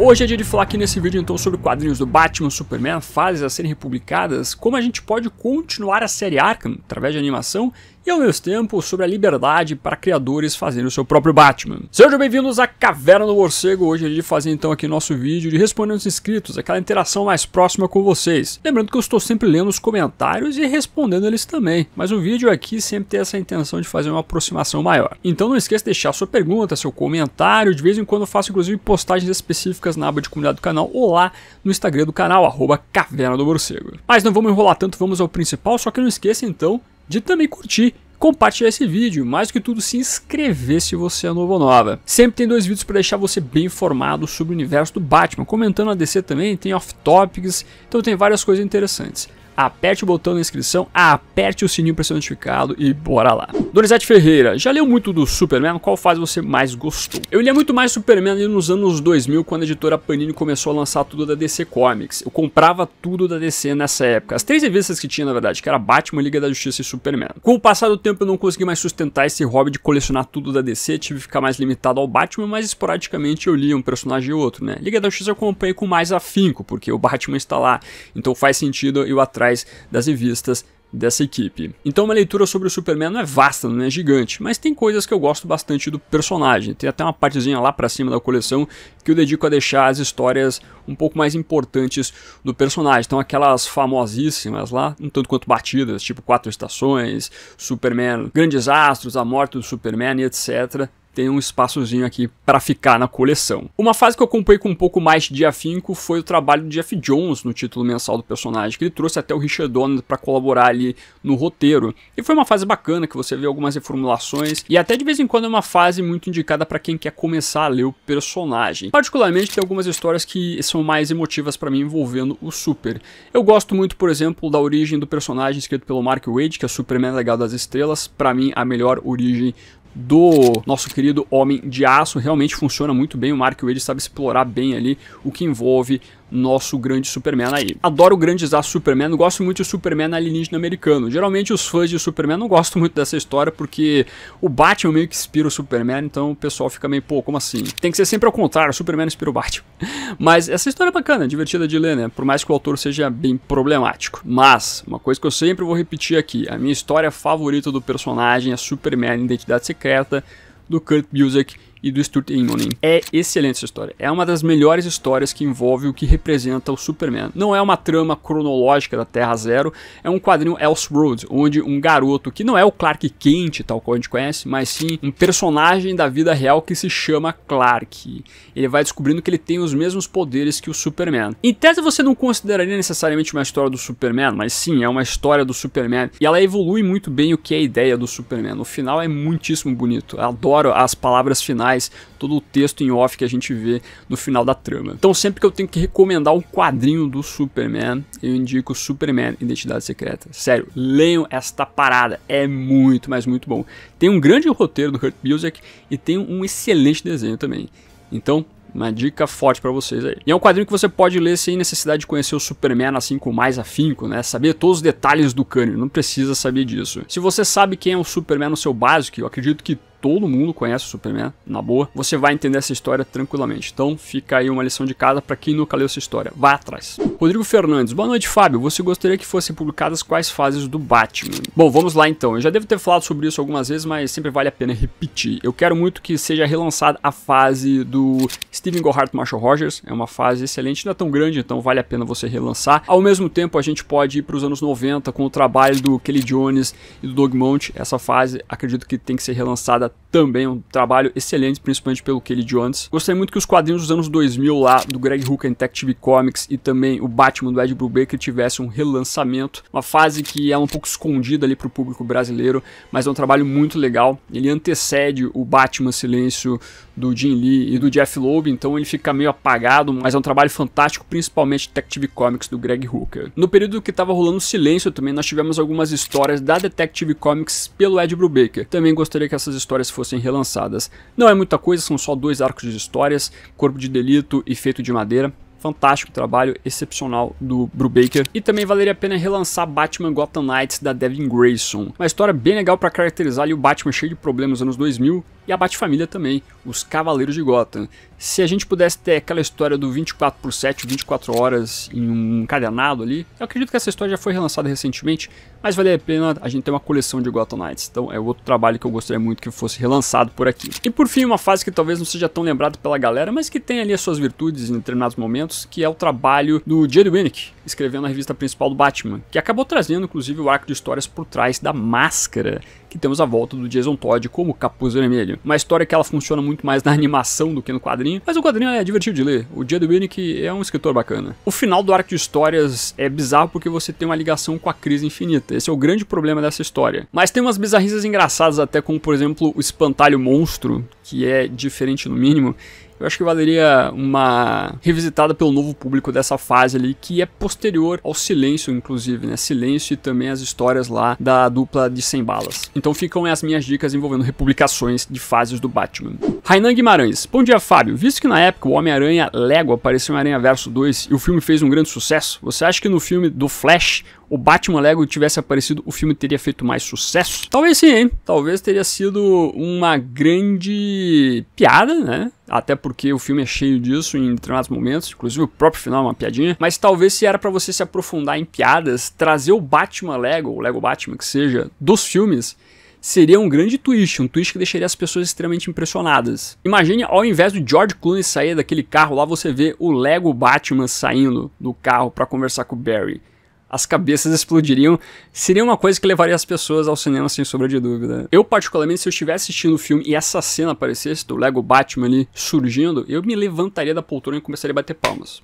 Hoje é dia de falar aqui nesse vídeo então sobre quadrinhos do Batman, Superman, fases a serem republicadas, como a gente pode continuar a série Arkham através de animação e ao mesmo tempo sobre a liberdade para criadores fazerem o seu próprio Batman. Sejam bem-vindos à Caverna do Morcego, hoje a gente de fazer então aqui nosso vídeo de responder aos inscritos, aquela interação mais próxima com vocês. Lembrando que eu estou sempre lendo os comentários e respondendo eles também, mas o vídeo aqui sempre tem essa intenção de fazer uma aproximação maior. Então não esqueça de deixar sua pergunta, seu comentário, de vez em quando eu faço inclusive postagens específicas na aba de comunidade do canal ou lá no Instagram do canal, arroba Caverna do Morcego. Mas não vamos enrolar tanto, vamos ao principal, só que não esqueça então de também curtir compartilhar esse vídeo, mais do que tudo se inscrever se você é novo ou nova. Sempre tem dois vídeos para deixar você bem informado sobre o universo do Batman, comentando a DC também, tem off topics, então tem várias coisas interessantes aperte o botão na inscrição, aperte o sininho para ser notificado e bora lá. Donizete Ferreira, já leu muito do Superman? Qual fase você mais gostou? Eu lia muito mais Superman ali nos anos 2000, quando a editora Panini começou a lançar tudo da DC Comics. Eu comprava tudo da DC nessa época. As três revistas que tinha, na verdade, que era Batman, Liga da Justiça e Superman. Com o passar do tempo, eu não consegui mais sustentar esse hobby de colecionar tudo da DC, tive que ficar mais limitado ao Batman, mas esporadicamente eu lia um personagem e outro, né? Liga da Justiça eu acompanhei com mais afinco, porque o Batman está lá, então faz sentido eu atrás atrás das revistas dessa equipe. Então uma leitura sobre o Superman não é vasta, não é gigante, mas tem coisas que eu gosto bastante do personagem. Tem até uma partezinha lá para cima da coleção que eu dedico a deixar as histórias um pouco mais importantes do personagem. Então aquelas famosíssimas lá, um tanto quanto batidas, tipo Quatro Estações, Superman, Grandes Astros, A Morte do Superman e etc tem um espaçozinho aqui para ficar na coleção. Uma fase que eu acompanhei com um pouco mais de afinco foi o trabalho de Jeff Jones no título mensal do personagem, que ele trouxe até o Richard Donner para colaborar ali no roteiro. E foi uma fase bacana que você vê algumas reformulações e até de vez em quando é uma fase muito indicada para quem quer começar a ler o personagem. Particularmente tem algumas histórias que são mais emotivas para mim envolvendo o Super. Eu gosto muito, por exemplo, da origem do personagem escrito pelo Mark Wade, que é o Superman Legal das Estrelas, para mim a melhor origem do nosso querido Homem de Aço. Realmente funciona muito bem. O Mark Wade sabe explorar bem ali o que envolve nosso grande Superman aí. Adoro grandizar Superman, gosto muito do Superman alienígena americano. Geralmente os fãs de Superman não gostam muito dessa história porque o Batman meio que inspira o Superman, então o pessoal fica meio, pô, como assim? Tem que ser sempre ao contrário, o Superman inspira o Batman. Mas essa história é bacana, divertida de ler, né? Por mais que o autor seja bem problemático. Mas, uma coisa que eu sempre vou repetir aqui, a minha história favorita do personagem é Superman Identidade Secreta, do Kurt Busiek e do Stuart Immonen. É excelente essa história. É uma das melhores histórias que envolve o que representa o Superman. Não é uma trama cronológica da Terra Zero, é um quadrinho Elseworlds onde um garoto, que não é o Clark Kent, tal qual a gente conhece, mas sim um personagem da vida real que se chama Clark. Ele vai descobrindo que ele tem os mesmos poderes que o Superman. Em tese você não consideraria necessariamente uma história do Superman, mas sim, é uma história do Superman e ela evolui muito bem o que é a ideia do Superman. O final é muitíssimo bonito. Eu adoro as palavras finais mais todo o texto em off que a gente vê no final da trama. Então sempre que eu tenho que recomendar um quadrinho do Superman, eu indico Superman Identidade Secreta. Sério, leiam esta parada, é muito, mas muito bom. Tem um grande roteiro do Hurt Music e tem um excelente desenho também. Então, uma dica forte para vocês aí. E é um quadrinho que você pode ler sem necessidade de conhecer o Superman assim com mais afinco, né? Saber todos os detalhes do cânone, não precisa saber disso. Se você sabe quem é o Superman no seu básico, eu acredito que todo mundo conhece o Superman, na boa, você vai entender essa história tranquilamente. Então fica aí uma lição de casa para quem nunca leu essa história. Vá atrás. Rodrigo Fernandes, boa noite, Fábio. Você gostaria que fossem publicadas quais fases do Batman? Bom, vamos lá então. Eu já devo ter falado sobre isso algumas vezes, mas sempre vale a pena repetir. Eu quero muito que seja relançada a fase do Steven Gohart Marshall Rogers. É uma fase excelente, não é tão grande, então vale a pena você relançar. Ao mesmo tempo, a gente pode ir para os anos 90 com o trabalho do Kelly Jones e do Doug Essa fase acredito que tem que ser relançada だった também um trabalho excelente, principalmente pelo Kelly Jones. Gostei muito que os quadrinhos dos anos 2000 lá, do Greg Hooker em Detective Comics e também o Batman do Ed Brubaker tivesse um relançamento, uma fase que é um pouco escondida ali para o público brasileiro, mas é um trabalho muito legal. Ele antecede o Batman Silêncio do Jim Lee e do Jeff Loeb, então ele fica meio apagado, mas é um trabalho fantástico, principalmente Detective Comics do Greg Hooker. No período que estava rolando silêncio também, nós tivemos algumas histórias da Detective Comics pelo Ed Brubaker. Também gostaria que essas histórias fossem relançadas. Não é muita coisa, são só dois arcos de histórias, Corpo de Delito e Feito de Madeira. Fantástico trabalho, excepcional do Brubaker. E também valeria a pena relançar Batman Gotham Knights da Devin Grayson. Uma história bem legal para caracterizar ali o Batman cheio de problemas nos anos 2000, e a Batfamília também, os Cavaleiros de Gotham. Se a gente pudesse ter aquela história do 24 por 7, 24 horas em um encadenado ali, eu acredito que essa história já foi relançada recentemente, mas vale a pena a gente ter uma coleção de Gotham Knights. Então é outro trabalho que eu gostaria muito que fosse relançado por aqui. E por fim, uma fase que talvez não seja tão lembrada pela galera, mas que tem ali as suas virtudes em determinados momentos, que é o trabalho do Jed Winnick, escrevendo a revista principal do Batman, que acabou trazendo inclusive o arco de histórias por trás da máscara que temos a volta do Jason Todd como Capuz Vermelho. Uma história que ela funciona muito mais na animação do que no quadrinho, mas o quadrinho é divertido de ler. O Jed Winnick é um escritor bacana. O final do arco de histórias é bizarro porque você tem uma ligação com a crise infinita. Esse é o grande problema dessa história. Mas tem umas bizarrices engraçadas até, como por exemplo o espantalho monstro, que é diferente no mínimo, eu acho que valeria uma revisitada pelo novo público dessa fase ali, que é posterior ao Silêncio, inclusive, né? Silêncio e também as histórias lá da dupla de 100 balas. Então ficam as minhas dicas envolvendo republicações de fases do Batman. Rainan Guimarães. Bom dia, Fábio. Visto que na época o Homem-Aranha Lego apareceu em Aranha Verso 2 e o filme fez um grande sucesso, você acha que no filme do Flash o Batman Lego tivesse aparecido, o filme teria feito mais sucesso? Talvez sim, hein? Talvez teria sido uma grande piada, né? Até porque o filme é cheio disso em determinados momentos, inclusive o próprio final é uma piadinha. Mas talvez se era para você se aprofundar em piadas, trazer o Batman Lego, o Lego Batman que seja, dos filmes, seria um grande twist, um twist que deixaria as pessoas extremamente impressionadas. Imagine ao invés do George Clooney sair daquele carro lá, você vê o Lego Batman saindo do carro para conversar com o Barry as cabeças explodiriam, seria uma coisa que levaria as pessoas ao cinema sem sombra de dúvida. Eu, particularmente, se eu estivesse assistindo o filme e essa cena aparecesse, do Lego Batman ali surgindo, eu me levantaria da poltrona e começaria a bater palmas.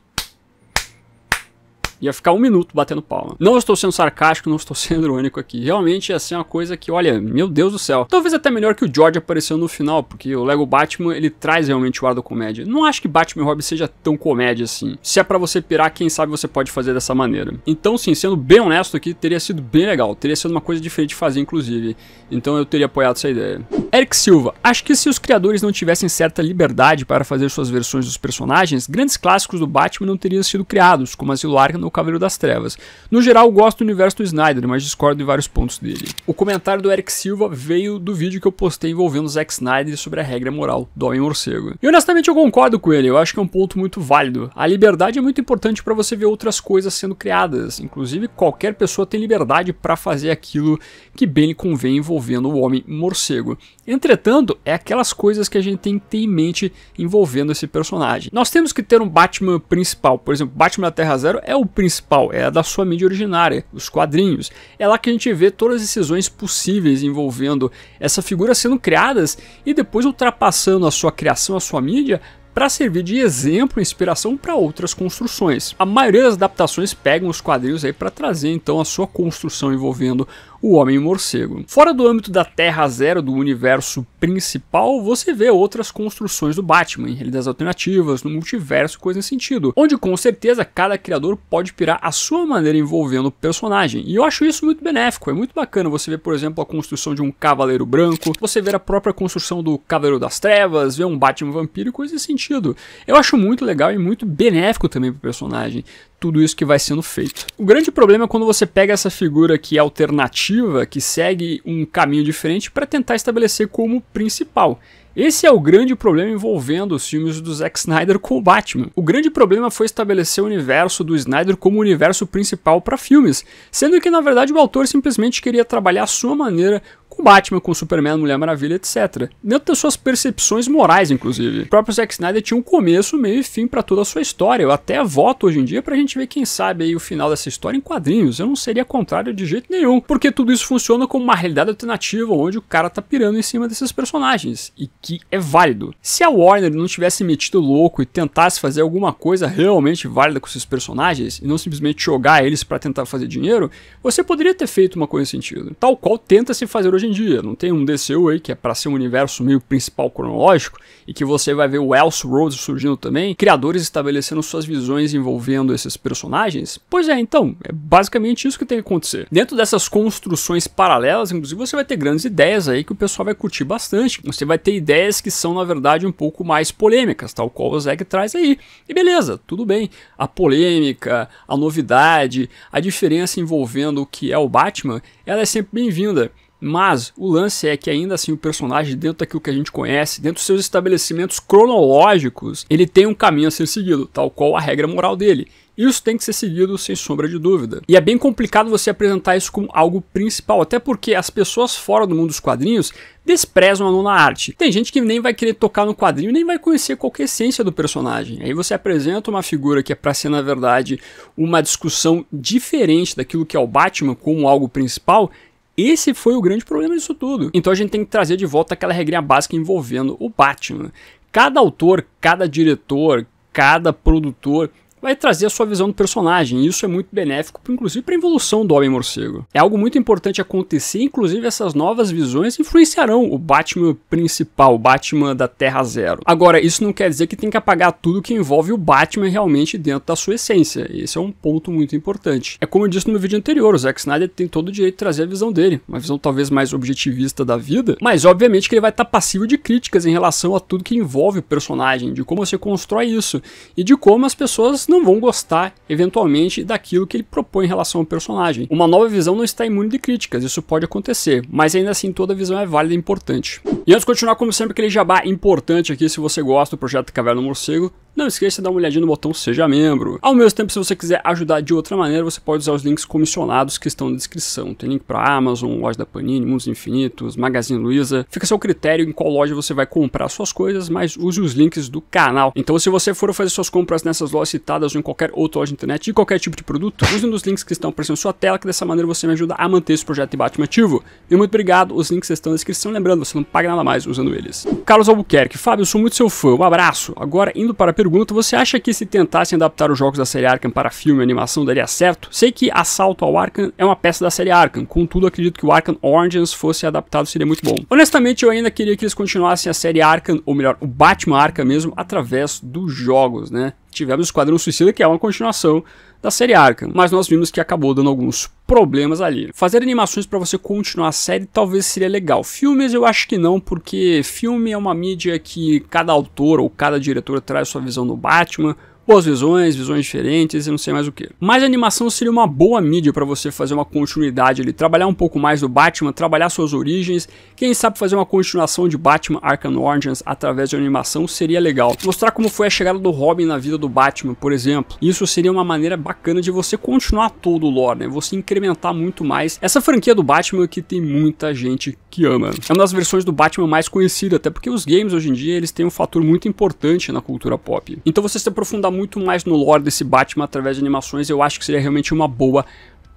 Ia ficar um minuto batendo palma. Não estou sendo sarcástico, não estou sendo irônico aqui. Realmente, assim, uma coisa que, olha, meu Deus do céu. Talvez até melhor que o George apareceu no final, porque o Lego Batman, ele traz realmente o ar da comédia. Não acho que Batman e Robin seja tão comédia assim. Se é para você pirar, quem sabe você pode fazer dessa maneira. Então, sim, sendo bem honesto aqui, teria sido bem legal. Teria sido uma coisa diferente de fazer, inclusive. Então eu teria apoiado essa ideia. Eric Silva, acho que se os criadores não tivessem certa liberdade para fazer suas versões dos personagens, grandes clássicos do Batman não teriam sido criados, como Asilo Arkham ou Cavaleiro das Trevas. No geral, gosto do universo do Snyder, mas discordo em vários pontos dele. O comentário do Eric Silva veio do vídeo que eu postei envolvendo o Zack Snyder sobre a regra moral do Homem-Morcego. E honestamente eu concordo com ele, eu acho que é um ponto muito válido. A liberdade é muito importante para você ver outras coisas sendo criadas, inclusive qualquer pessoa tem liberdade para fazer aquilo que bem lhe convém envolvendo o Homem-Morcego. Entretanto, é aquelas coisas que a gente tem que ter em mente envolvendo esse personagem. Nós temos que ter um Batman principal, por exemplo, Batman da Terra Zero é o principal, é a da sua mídia originária, os quadrinhos. É lá que a gente vê todas as decisões possíveis envolvendo essa figura sendo criadas e depois ultrapassando a sua criação, a sua mídia, para servir de exemplo e inspiração para outras construções. A maioria das adaptações pegam os quadrinhos aí para trazer então a sua construção envolvendo o Homem-Morcego. Fora do âmbito da Terra Zero do universo principal, você vê outras construções do Batman, em realidades alternativas, no multiverso, coisa nesse sentido, onde com certeza cada criador pode pirar a sua maneira envolvendo o personagem. E eu acho isso muito benéfico, é muito bacana você ver, por exemplo, a construção de um Cavaleiro Branco, você ver a própria construção do Cavaleiro das Trevas, ver um Batman Vampiro, coisa nesse sentido. Eu acho muito legal e muito benéfico também pro personagem tudo isso que vai sendo feito. O grande problema é quando você pega essa figura que é alternativa, que segue um caminho diferente para tentar estabelecer como principal. Esse é o grande problema envolvendo os filmes do Zack Snyder com o Batman. O grande problema foi estabelecer o universo do Snyder como o universo principal para filmes, sendo que na verdade o autor simplesmente queria trabalhar a sua maneira com Batman, com Superman, Mulher Maravilha, etc. Dentro das suas percepções morais, inclusive. O próprio Zack Snyder tinha um começo, meio e fim para toda a sua história. Eu até voto hoje em dia pra gente ver quem sabe aí o final dessa história em quadrinhos. Eu não seria contrário de jeito nenhum, porque tudo isso funciona como uma realidade alternativa onde o cara tá pirando em cima desses personagens. E que é válido. Se a Warner não tivesse metido louco e tentasse fazer alguma coisa realmente válida com seus personagens e não simplesmente jogar eles para tentar fazer dinheiro, você poderia ter feito uma coisa nesse sentido. Tal qual tenta se fazer hoje em dia. Não tem um DCU aí que é para ser um universo meio principal cronológico e que você vai ver o Elseworlds surgindo também, criadores estabelecendo suas visões envolvendo esses personagens. Pois é, então, é basicamente isso que tem que acontecer. Dentro dessas construções paralelas, inclusive, você vai ter grandes ideias aí que o pessoal vai curtir bastante. Você vai ter ideias ideias que são, na verdade, um pouco mais polêmicas, tal qual o Zeg traz aí. E beleza, tudo bem. A polêmica, a novidade, a diferença envolvendo o que é o Batman, ela é sempre bem-vinda. Mas o lance é que ainda assim o personagem, dentro daquilo que a gente conhece, dentro dos seus estabelecimentos cronológicos, ele tem um caminho a ser seguido, tal qual a regra moral dele. Isso tem que ser seguido sem sombra de dúvida. E é bem complicado você apresentar isso como algo principal, até porque as pessoas fora do mundo dos quadrinhos desprezam a nona arte. Tem gente que nem vai querer tocar no quadrinho, nem vai conhecer qualquer essência do personagem. Aí você apresenta uma figura que é para ser, na verdade, uma discussão diferente daquilo que é o Batman como algo principal, esse foi o grande problema disso tudo. Então a gente tem que trazer de volta aquela regrinha básica envolvendo o Batman. Cada autor, cada diretor, cada produtor vai trazer a sua visão do personagem, e isso é muito benéfico, inclusive, para a evolução do Homem-Morcego. É algo muito importante acontecer, inclusive essas novas visões influenciarão o Batman principal, o Batman da Terra Zero. Agora, isso não quer dizer que tem que apagar tudo que envolve o Batman realmente dentro da sua essência, esse é um ponto muito importante. É como eu disse no meu vídeo anterior, o Zack Snyder tem todo o direito de trazer a visão dele, uma visão talvez mais objetivista da vida, mas obviamente que ele vai estar tá de críticas em relação a tudo que envolve o personagem, de como você constrói isso, e de como as pessoas não vão gostar, eventualmente, daquilo que ele propõe em relação ao personagem. Uma nova visão não está imune de críticas, isso pode acontecer, mas ainda assim toda visão é válida e importante. E antes de continuar, como sempre, aquele jabá importante aqui, se você gosta do projeto Caverna Morcego, não esqueça de dar uma olhadinha no botão Seja Membro. Ao mesmo tempo, se você quiser ajudar de outra maneira, você pode usar os links comissionados que estão na descrição. Tem link para Amazon, loja da Panini, Mundos Infinitos, Magazine Luiza. Fica a seu critério em qual loja você vai comprar suas coisas, mas use os links do canal. Então, se você for fazer suas compras nessas lojas citadas ou em qualquer outra loja de internet de qualquer tipo de produto, use um dos links que estão aparecendo na sua tela, que dessa maneira você me ajuda a manter esse projeto de Batman ativo. E muito obrigado, os links estão na descrição. Lembrando, você não paga nada mais usando eles. Carlos Albuquerque, Fábio, eu sou muito seu fã. Um abraço. Agora, indo para pergunta: você acha que se tentassem adaptar os jogos da série Arkham para filme e animação daria certo? Sei que Assalto ao Arkham é uma peça da série Arkham, contudo acredito que o Arkham Origins fosse adaptado seria muito bom. Honestamente, eu ainda queria que eles continuassem a série Arkham, ou melhor, o Batman Arkham mesmo, através dos jogos, né? Tivemos o Esquadrão Suicida, que é uma continuação da série Arkham, mas nós vimos que acabou dando alguns problemas ali. Fazer animações para você continuar a série talvez seria legal. Filmes eu acho que não, porque filme é uma mídia que cada autor ou cada diretor traz sua visão do Batman, boas visões, visões diferentes e não sei mais o que. Mas a animação seria uma boa mídia para você fazer uma continuidade ali, trabalhar um pouco mais do Batman, trabalhar suas origens, quem sabe fazer uma continuação de Batman Arkham Origins através de animação seria legal. Mostrar como foi a chegada do Robin na vida do Batman, por exemplo. Isso seria uma maneira bacana de você continuar todo o lore, né? Você incrementar muito mais essa franquia do Batman que tem muita gente que ama. É uma das versões do Batman mais conhecida, até porque os games hoje em dia eles têm um fator muito importante na cultura pop. Então você se aprofundar muito mais no lore desse Batman através de animações, eu acho que seria realmente uma boa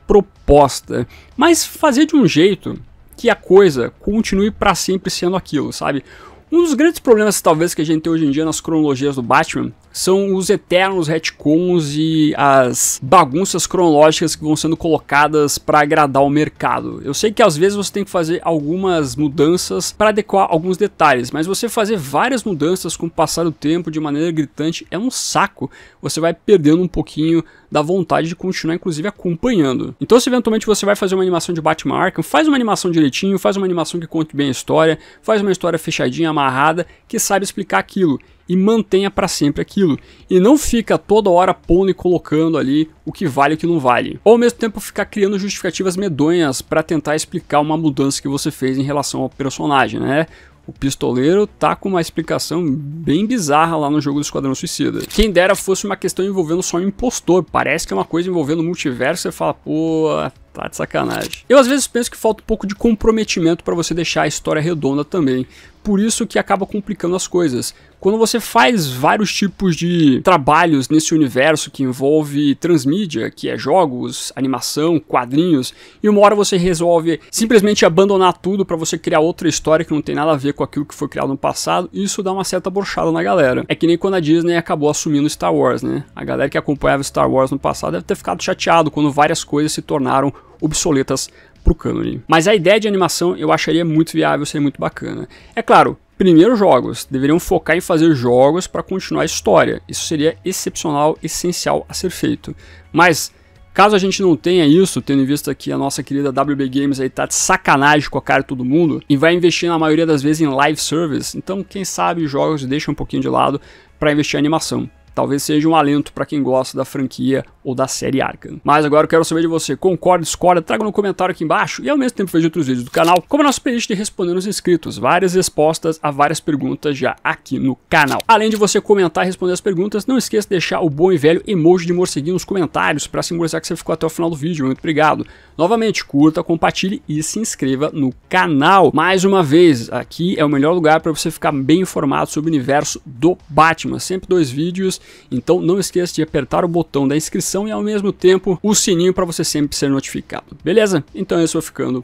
proposta. Mas fazer de um jeito que a coisa continue para sempre sendo aquilo, sabe? Um dos grandes problemas, talvez, que a gente tem hoje em dia nas cronologias do Batman são os eternos retcons e as bagunças cronológicas que vão sendo colocadas para agradar o mercado. Eu sei que às vezes você tem que fazer algumas mudanças para adequar alguns detalhes, mas você fazer várias mudanças com o passar do tempo de maneira gritante é um saco. Você vai perdendo um pouquinho da vontade de continuar, inclusive, acompanhando. Então, se eventualmente você vai fazer uma animação de Batman Arkham, faz uma animação direitinho, faz uma animação que conte bem a história, faz uma história fechadinha, amarrada que sabe explicar aquilo e mantenha para sempre aquilo. E não fica toda hora pondo e colocando ali o que vale e o que não vale. Ou ao mesmo tempo ficar criando justificativas medonhas para tentar explicar uma mudança que você fez em relação ao personagem, né? O pistoleiro tá com uma explicação bem bizarra lá no jogo do Esquadrão Suicida. Quem dera fosse uma questão envolvendo só um impostor. Parece que é uma coisa envolvendo o multiverso. Você fala, pô, Tá de sacanagem. Eu às vezes penso que falta um pouco de comprometimento para você deixar a história redonda também. Por isso que acaba complicando as coisas. Quando você faz vários tipos de trabalhos nesse universo que envolve transmídia, que é jogos, animação, quadrinhos, e uma hora você resolve simplesmente abandonar tudo para você criar outra história que não tem nada a ver com aquilo que foi criado no passado, isso dá uma certa borchada na galera. É que nem quando a Disney acabou assumindo Star Wars, né? A galera que acompanhava Star Wars no passado deve ter ficado chateado quando várias coisas se tornaram obsoletas para o canon. Mas a ideia de animação eu acharia muito viável, seria muito bacana. É claro, primeiro jogos, deveriam focar em fazer jogos para continuar a história. Isso seria excepcional, essencial a ser feito. Mas Caso a gente não tenha isso, tendo em vista que a nossa querida WB Games aí tá de sacanagem com a cara de todo mundo e vai investir na maioria das vezes em live service, então quem sabe os jogos deixam um pouquinho de lado para investir em animação. Talvez seja um alento para quem gosta da franquia ou da série Arkham. Mas agora eu quero saber de você, concorda, discorda, traga no comentário aqui embaixo e ao mesmo tempo veja outros vídeos do canal, como a nossa playlist de respondendo os inscritos, várias respostas a várias perguntas já aqui no canal. Além de você comentar e responder as perguntas, não esqueça de deixar o bom e velho emoji de morceguinho nos comentários para simbolizar que você ficou até o final do vídeo, muito obrigado. Novamente, curta, compartilhe e se inscreva no canal. Mais uma vez, aqui é o melhor lugar para você ficar bem informado sobre o universo do Batman, sempre dois vídeos, então não esqueça de apertar o botão da inscrição notificação e ao mesmo tempo o sininho para você sempre ser notificado. Beleza? Então eu estou ficando